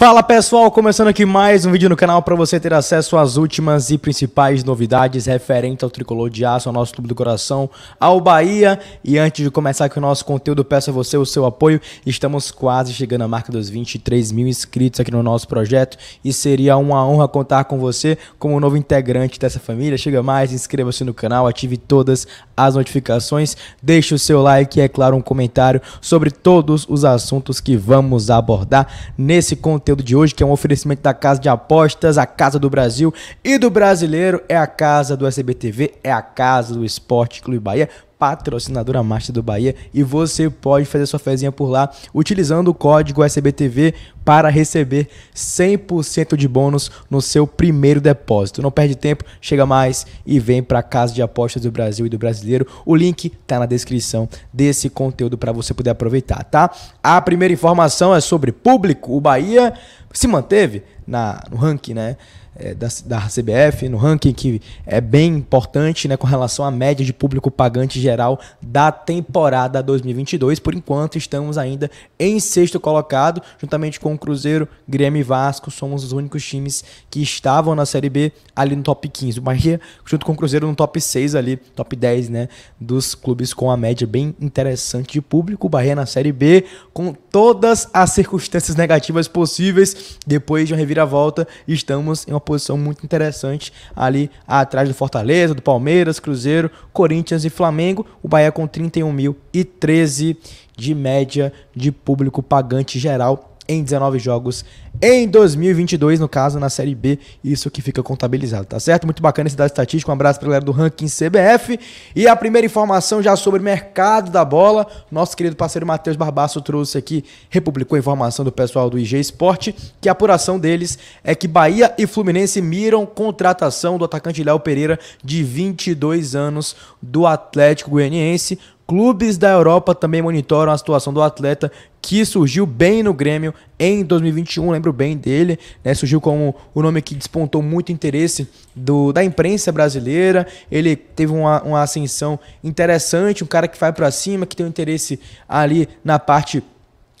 Fala pessoal, começando aqui mais um vídeo no canal para você ter acesso às últimas e principais novidades referente ao Tricolor de Aço, ao nosso clube do coração, ao Bahia. E antes de começar aqui o nosso conteúdo, peço a você o seu apoio. Estamos quase chegando à marca dos 23 mil inscritos aqui no nosso projeto e seria uma honra contar com você como novo integrante dessa família. Chega mais, inscreva-se no canal, ative todas as notificações, deixe o seu like e, é claro, um comentário sobre todos os assuntos que vamos abordar nesse conteúdo conteúdo de hoje, que é um oferecimento da Casa de Apostas, a Casa do Brasil e do Brasileiro, é a casa do SBTV, é a casa do Esporte Clube Bahia patrocinadora master do Bahia e você pode fazer sua fezinha por lá utilizando o código SBTV para receber 100% de bônus no seu primeiro depósito. Não perde tempo, chega mais e vem para a Casa de Apostas do Brasil e do Brasileiro. O link está na descrição desse conteúdo para você poder aproveitar, tá? A primeira informação é sobre público. O Bahia se manteve na, no ranking, né? é, da, da CBF, no ranking que é bem importante né, com relação à média de público pagante geral da temporada 2022. Por enquanto, estamos ainda em sexto colocado, juntamente com o Cruzeiro, Grêmio e Vasco. Somos os únicos times que estavam na Série B ali no top 15. O Bahia, junto com o Cruzeiro, no top 6 ali, top 10, né? Dos clubes com a média bem interessante de público. O Bahia na Série B, com todas as circunstâncias negativas possíveis. Depois de uma reviravolta, estamos em uma posição muito interessante ali atrás do Fortaleza, do Palmeiras, Cruzeiro, Corinthians e Flamengo. O Bahia com 31.013 de média de público pagante geral em 19 jogos em 2022, no caso, na Série B. Isso que fica contabilizado, tá certo? Muito bacana esse dado estatístico. Um abraço pra galera do ranking CBF. E a primeira informação já sobre mercado da bola. Nosso querido parceiro Matheus Barbaço trouxe aqui, republicou informação do pessoal do IG Esporte, que a apuração deles é que Bahia e Fluminense miram contratação do atacante Léo Pereira, de 22 anos, do Atlético Goianiense. Clubes da Europa também monitoram a situação do atleta que surgiu bem no Grêmio em 2021, lembro bem dele, né? Surgiu como o nome que despontou muito interesse do, da imprensa brasileira. Ele teve uma, uma ascensão interessante, um cara que vai para cima, que tem um interesse ali na parte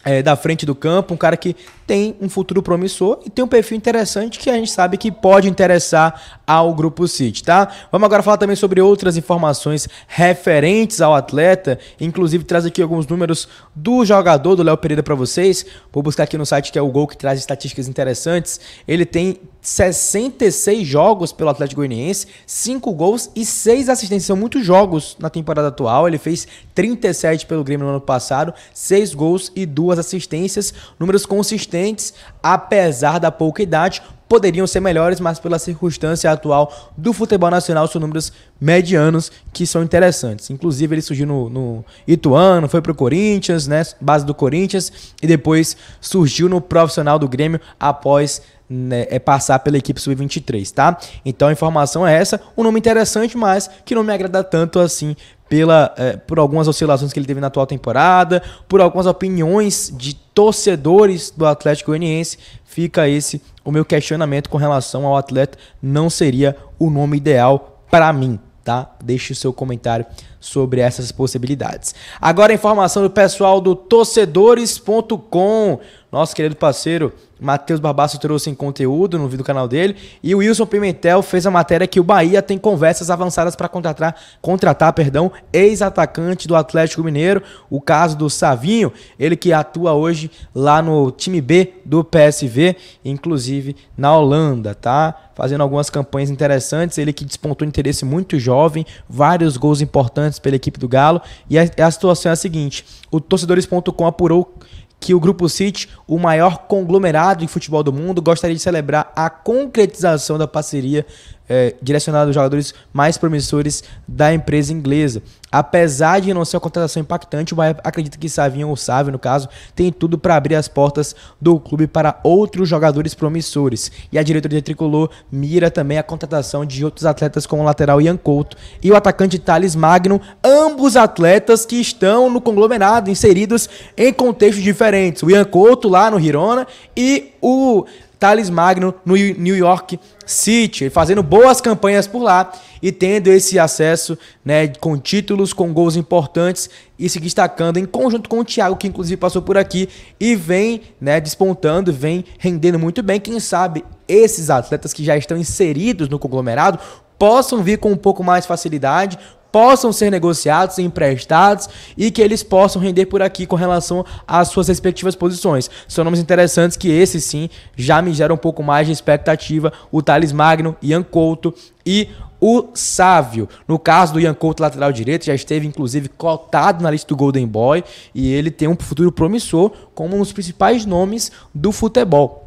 é, da frente do campo, um cara que tem um futuro promissor e tem um perfil interessante que a gente sabe que pode interessar ao Grupo City, tá? Vamos agora falar também sobre outras informações referentes ao atleta, inclusive traz aqui alguns números do jogador, do Léo Pereira para vocês, vou buscar aqui no site que é o Gol, que traz estatísticas interessantes, ele tem 66 jogos pelo Atlético Goianiense, 5 gols e 6 assistências. São muitos jogos na temporada atual. Ele fez 37 pelo Grêmio no ano passado, 6 gols e 2 assistências. Números consistentes, apesar da pouca idade. Poderiam ser melhores, mas pela circunstância atual do futebol nacional, são números medianos que são interessantes. Inclusive, ele surgiu no, no Ituano, foi pro Corinthians, né? Base do Corinthians, e depois surgiu no profissional do Grêmio após né, é passar pela equipe sub-23, tá? Então a informação é essa, um nome interessante, mas que não me agrada tanto assim pela, é, por algumas oscilações que ele teve na atual temporada, por algumas opiniões de torcedores do Atlético Goianiense, fica esse o meu questionamento com relação ao atleta, não seria o nome ideal para mim, tá? Deixe o seu comentário sobre essas possibilidades. Agora informação do pessoal do torcedores.com. Nosso querido parceiro Matheus Barbaço trouxe em conteúdo no vídeo do canal dele. E o Wilson Pimentel fez a matéria que o Bahia tem conversas avançadas para contratar, contratar perdão, ex-atacante do Atlético Mineiro. O caso do Savinho, ele que atua hoje lá no time B do PSV, inclusive na Holanda, tá? Fazendo algumas campanhas interessantes. Ele que despontou interesse muito jovem, vários gols importantes importantes pela equipe do Galo. E a, a situação é a seguinte: o torcedores.com apurou que o Grupo City, o maior conglomerado de futebol do mundo, gostaria de celebrar a concretização da parceria é, direcionado aos jogadores mais promissores da empresa inglesa. Apesar de não ser uma contratação impactante, o Bahia acredita que Savinho ou Sávio, no caso, tem tudo para abrir as portas do clube para outros jogadores promissores. E a diretoria tricolor mira também a contratação de outros atletas como o lateral Ian Couto e o atacante Thales Magno, ambos atletas que estão no conglomerado, inseridos em contextos diferentes. O Ian Couto lá no Hirona e o Thales Magno no New York City, fazendo boas campanhas por lá e tendo esse acesso né, com títulos, com gols importantes e se destacando em conjunto com o Thiago, que inclusive passou por aqui e vem né, despontando, vem rendendo muito bem. Quem sabe esses atletas que já estão inseridos no conglomerado possam vir com um pouco mais de facilidade, possam ser negociados, emprestados e que eles possam render por aqui com relação às suas respectivas posições. São nomes interessantes que esses sim já me geram um pouco mais de expectativa. O Thales Magno, Ian Couto e o Sávio. No caso do Ian Couto, lateral direito, já esteve inclusive cotado na lista do Golden Boy e ele tem um futuro promissor como um dos principais nomes do futebol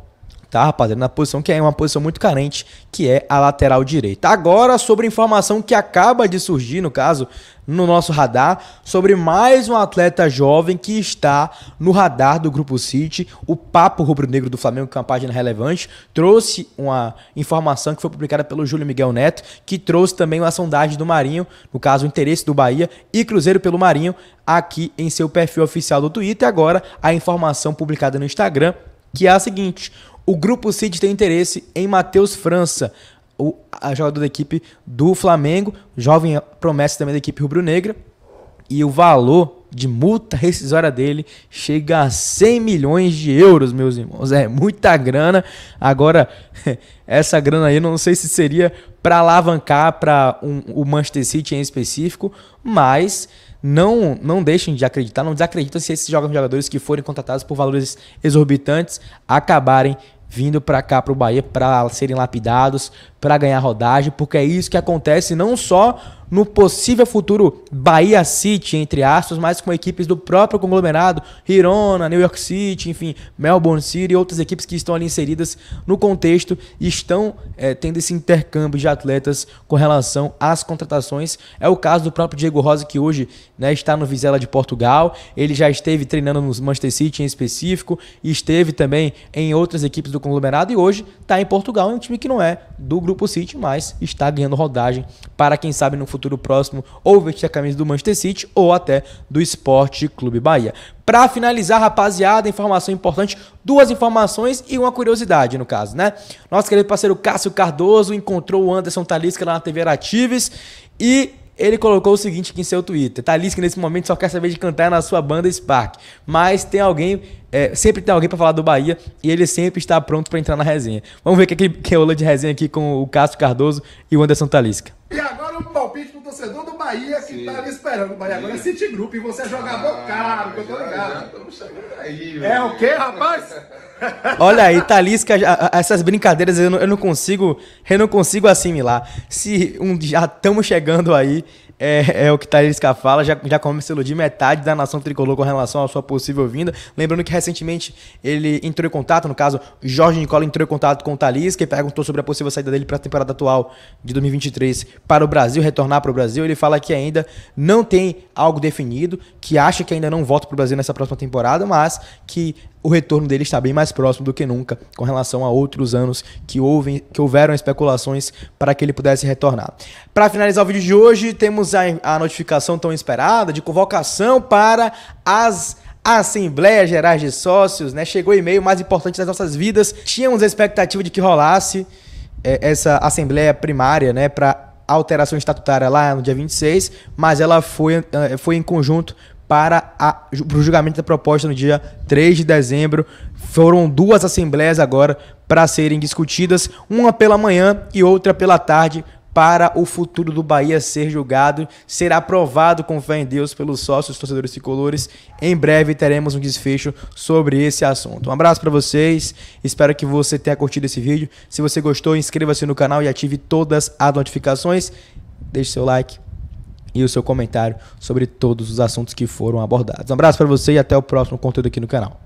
tá, rapaziada? Na posição que é uma posição muito carente, que é a lateral direita. Agora, sobre informação que acaba de surgir, no caso, no nosso radar, sobre mais um atleta jovem que está no radar do Grupo City. O Papo Rubro Negro do Flamengo, que é uma página relevante, trouxe uma informação que foi publicada pelo Júlio Miguel Neto, que trouxe também uma sondagem do Marinho, no caso, o interesse do Bahia e Cruzeiro pelo Marinho, aqui em seu perfil oficial do Twitter. Agora, a informação publicada no Instagram, que é a seguinte: o Grupo City tem interesse em Matheus França, o jogador da equipe do Flamengo, jovem promessa também da equipe rubro-negra. E o valor de multa rescisória dele chega a 100 milhões de euros, meus irmãos. É muita grana. Agora, essa grana aí, não sei se seria para alavancar para um, o Manchester City em específico, mas não não deixem de acreditar, não desacreditem se esses jogadores que forem contratados por valores exorbitantes acabarem vindo para cá, para o Bahia, para serem lapidados, para ganhar rodagem, porque é isso que acontece não só no possível futuro Bahia City, entre aspas, mas com equipes do próprio conglomerado, Hirona, New York City, enfim, Melbourne City e outras equipes que estão ali inseridas no contexto e estão é, tendo esse intercâmbio de atletas com relação às contratações. É o caso do próprio Diego Rosa, que hoje né, está no Vizela de Portugal, ele já esteve treinando no Manchester City em específico, esteve também em outras equipes do conglomerado e hoje está em Portugal, em um time que não é do grupo Grupo City, mas está ganhando rodagem para quem sabe no futuro próximo ou vestir a camisa do Manchester City ou até do Esporte Clube Bahia. Para finalizar, rapaziada, informação importante, duas informações e uma curiosidade, no caso, né? Nosso querido parceiro Cássio Cardoso encontrou o Anderson Talisca lá na TV Aratives e ele colocou o seguinte aqui em seu Twitter. Thalys, que nesse momento só quer saber de cantar na sua banda Spark. Mas tem alguém, é, sempre tem alguém para falar do Bahia e ele sempre está pronto para entrar na resenha. Vamos ver o que, é o de resenha aqui com o Cássio Cardoso e o Anderson Talisca. E agora um palpite pro torcedor Bahia é que Sim. tava esperando. Bahia agora é City Group e você jogar jogador ah, que eu tô ligado. Já, já aí, é o quê, rapaz? Olha aí, Thalys, essas brincadeiras eu não, eu não, consigo, eu não consigo assimilar. Se um já estamos chegando aí é, é, o que Thaís fala já, já começa a iludir metade da nação tricolor com relação à sua possível vinda. Lembrando que recentemente ele entrou em contato, no caso, Jorge Nicola entrou em contato com o e perguntou sobre a possível saída dele para a temporada atual de 2023 para o Brasil, retornar para o Brasil. Ele fala que ainda não tem algo definido, que acha que ainda não volta para o Brasil nessa próxima temporada, mas que o retorno dele está bem mais próximo do que nunca com relação a outros anos que, houve, que houveram especulações para que ele pudesse retornar. Para finalizar o vídeo de hoje, temos a, a notificação tão esperada de convocação para as Assembleia Gerais de Sócios, né? Chegou o e-mail mais importante das nossas vidas. Tínhamos a expectativa de que rolasse é, essa Assembleia Primária, né? Para alteração estatutária lá no dia 26, mas ela foi, é, foi em conjunto para, a, para o julgamento da proposta no dia 3 de dezembro. Foram duas assembleias agora para serem discutidas, uma pela manhã e outra pela tarde, para o futuro do Bahia ser julgado. Será aprovado, com fé em Deus, pelos sócios torcedores tricolores. Em breve teremos um desfecho sobre esse assunto. Um abraço para vocês, espero que você tenha curtido esse vídeo. Se você gostou, inscreva-se no canal e ative todas as notificações. Deixe seu like e o seu comentário sobre todos os assuntos que foram abordados. Um abraço para você e até o próximo conteúdo aqui no canal.